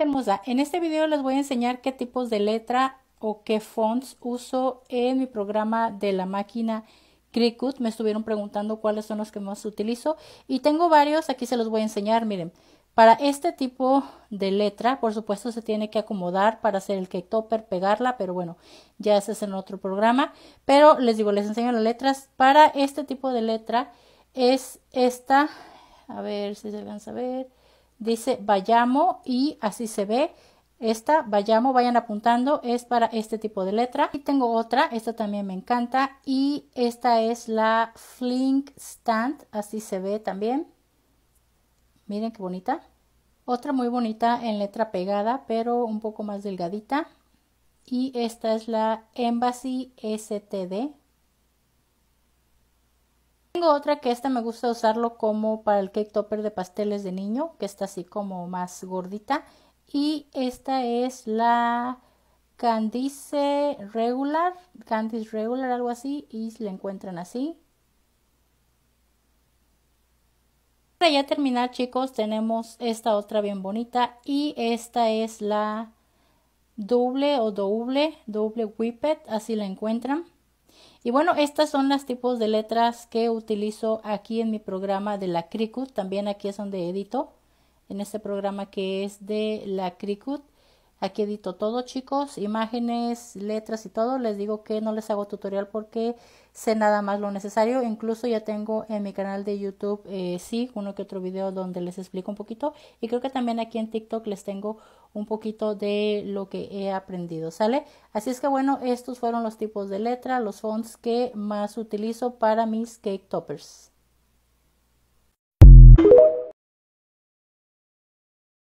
hermosa, en este video les voy a enseñar qué tipos de letra o qué fonts uso en mi programa de la máquina Cricut. Me estuvieron preguntando cuáles son los que más utilizo y tengo varios, aquí se los voy a enseñar, miren. Para este tipo de letra, por supuesto, se tiene que acomodar para hacer el cake topper, pegarla, pero bueno, ya se es en otro programa. Pero les digo, les enseño las letras. Para este tipo de letra es esta, a ver si se alcanza a ver dice vayamo y así se ve. Esta, vayamo vayan apuntando, es para este tipo de letra. Y tengo otra, esta también me encanta. Y esta es la Flink Stand, así se ve también. Miren qué bonita. Otra muy bonita en letra pegada, pero un poco más delgadita. Y esta es la Embassy STD, otra que esta me gusta usarlo como para el cake topper de pasteles de niño, que está así como más gordita. Y esta es la Candice Regular, Candice Regular, algo así, y la encuentran así. Para ya terminar, chicos, tenemos esta otra bien bonita y esta es la doble o doble, doble whippet, así la encuentran. Y bueno, estas son los tipos de letras que utilizo aquí en mi programa de la Cricut. También aquí es donde edito, en este programa que es de la Cricut. Aquí edito todo, chicos, imágenes, letras y todo. Les digo que no les hago tutorial porque sé nada más lo necesario. Incluso ya tengo en mi canal de YouTube, eh, sí, uno que otro video donde les explico un poquito. Y creo que también aquí en TikTok les tengo un poquito de lo que he aprendido, ¿sale? Así es que bueno, estos fueron los tipos de letra, los fonts que más utilizo para mis cake toppers.